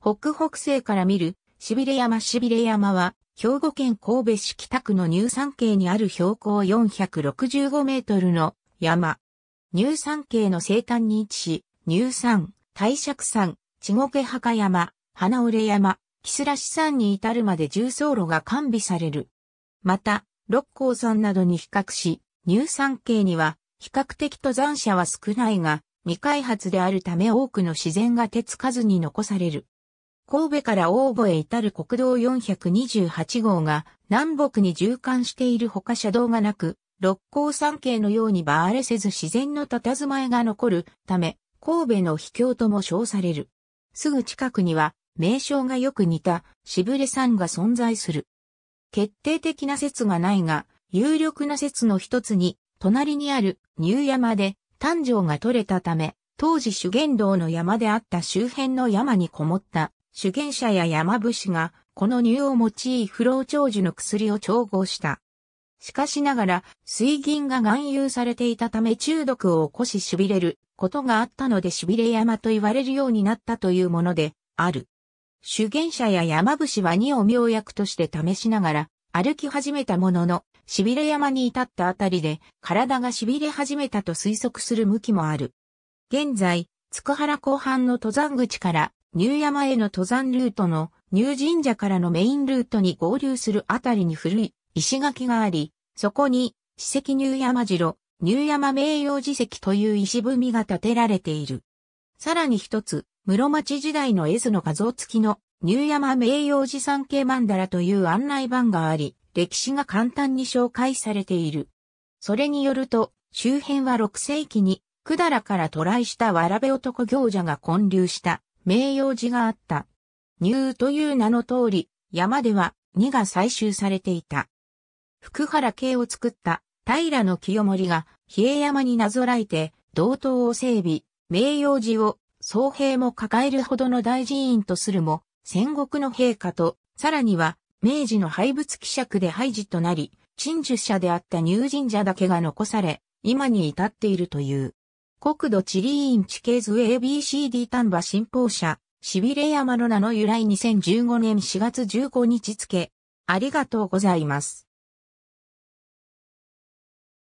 北北西から見る、しびれ山しびれ山は、兵庫県神戸市北区の乳酸系にある標高465メートルの山。乳酸系の西端に位置し、乳酸、大尺山、地獄墓山、花折山、木スラし山に至るまで重走路が完備される。また、六甲山などに比較し、乳酸系には比較的登山者は少ないが、未開発であるため多くの自然が手つかずに残される。神戸から大坊へ至る国道428号が南北に縦貫しているほか車道がなく、六甲山系のようにバーレせず自然の佇まいが残るため、神戸の秘境とも称される。すぐ近くには、名称がよく似た、しぶれ山が存在する。決定的な説がないが、有力な説の一つに、隣にある、入山で、丹城が取れたため、当時修験道の山であった周辺の山にこもった主権者や山伏が、この乳を用い不老長寿の薬を調合した。しかしながら、水銀が含有されていたため中毒を起こし痺れることがあったので痺れ山と言われるようになったというものである。主言者や山伏は二を妙薬として試しながら歩き始めたものの、痺れ山に至ったあたりで体が痺れ始めたと推測する向きもある。現在、筑原後半の登山口からニュー山への登山ルートのニュー神社からのメインルートに合流するあたりに古い石垣があり、そこに史跡ニュー山城、ニュー山名誉寺石という石踏みが建てられている。さらに一つ、室町時代の絵図の画像付きのニュー山名誉寺山系曼荼羅という案内板があり、歴史が簡単に紹介されている。それによると、周辺は6世紀に、百済から渡来したわらべ男行者が混流した名用寺があった。入という名の通り、山では2が採集されていた。福原系を作った平の清盛が比叡山になぞらえて、道東を整備、名用寺を総兵も抱えるほどの大寺院とするも、戦国の陛下と、さらには明治の廃仏希釈で廃寺となり、陳樹者であった入神社だけが残され、今に至っているという。国土地理院地形図 ABCD 丹波新報社、しびれ山の名の由来2015年4月15日付。ありがとうございます。